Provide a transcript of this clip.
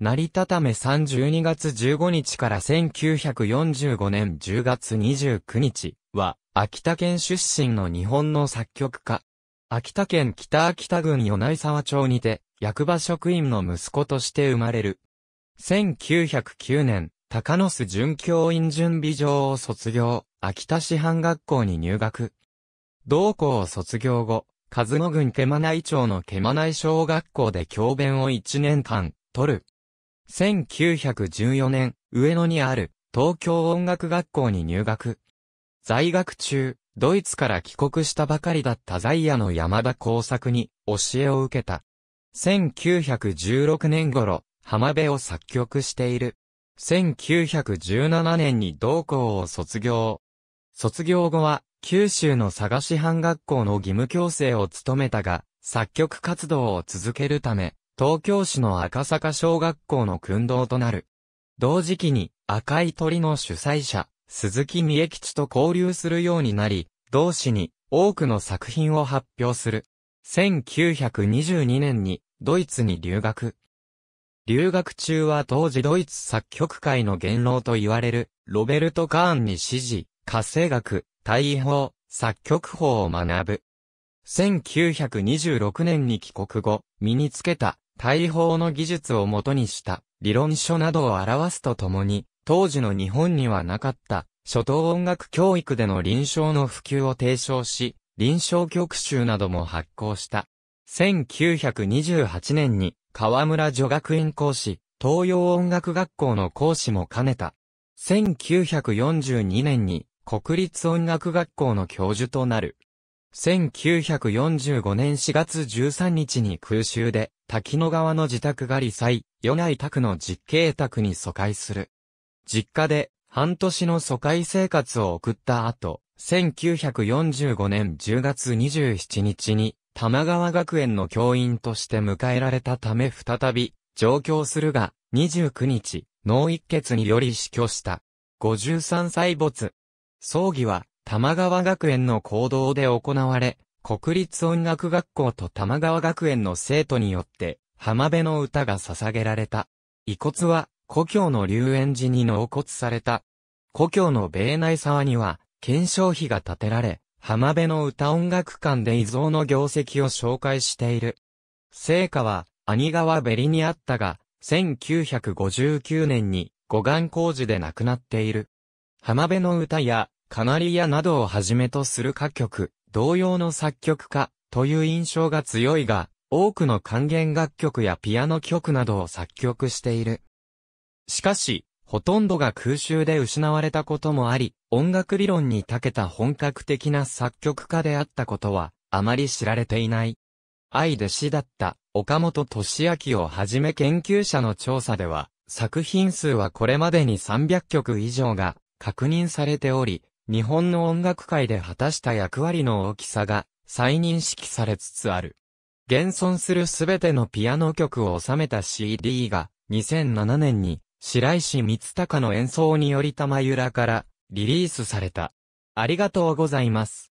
成田ため32月15日から1945年10月29日は、秋田県出身の日本の作曲家。秋田県北秋田郡与内沢町にて、役場職員の息子として生まれる。1909年、高野須准教員準備場を卒業、秋田市販学校に入学。同校を卒業後、和野郡毛間内町の毛間内小学校で教鞭を1年間、取る。1914年、上野にある東京音楽学校に入学。在学中、ドイツから帰国したばかりだった在野の山田工作に教えを受けた。1916年頃、浜辺を作曲している。1917年に同校を卒業。卒業後は、九州の佐賀市藩学校の義務教生を務めたが、作曲活動を続けるため、東京市の赤坂小学校の訓導となる。同時期に赤い鳥の主催者、鈴木三重吉と交流するようになり、同市に多くの作品を発表する。1922年にドイツに留学。留学中は当時ドイツ作曲界の元老と言われるロベルト・カーンに指示、火星学、対法、作曲法を学ぶ。1926年に帰国後、身につけた大砲の技術をもとにした理論書などを表すとともに、当時の日本にはなかった初等音楽教育での臨床の普及を提唱し、臨床曲集なども発行した。1928年に河村女学院講師、東洋音楽学校の講師も兼ねた。1942年に国立音楽学校の教授となる。1945年4月13日に空襲で滝野川の自宅が理災、与内宅の実刑宅に疎開する。実家で半年の疎開生活を送った後、1945年10月27日に玉川学園の教員として迎えられたため再び上京するが、29日、脳一血により死去した。53歳没。葬儀は玉川学園の行動で行われ、国立音楽学校と玉川学園の生徒によって、浜辺の歌が捧げられた。遺骨は、故郷の龍園寺に納骨された。故郷の米内沢には、検証碑が建てられ、浜辺の歌音楽館で遺蔵の業績を紹介している。聖火は、兄川べりにあったが、1959年に、護岸工事で亡くなっている。浜辺の歌や、カナリアなどをはじめとする歌曲、同様の作曲家という印象が強いが、多くの還元楽曲やピアノ曲などを作曲している。しかし、ほとんどが空襲で失われたこともあり、音楽理論に長けた本格的な作曲家であったことは、あまり知られていない。愛弟子だった岡本敏明をはじめ研究者の調査では、作品数はこれまでに300曲以上が確認されており、日本の音楽界で果たした役割の大きさが再認識されつつある。現存するすべてのピアノ曲を収めた CD が2007年に白石光隆の演奏により玉由良からリリースされた。ありがとうございます。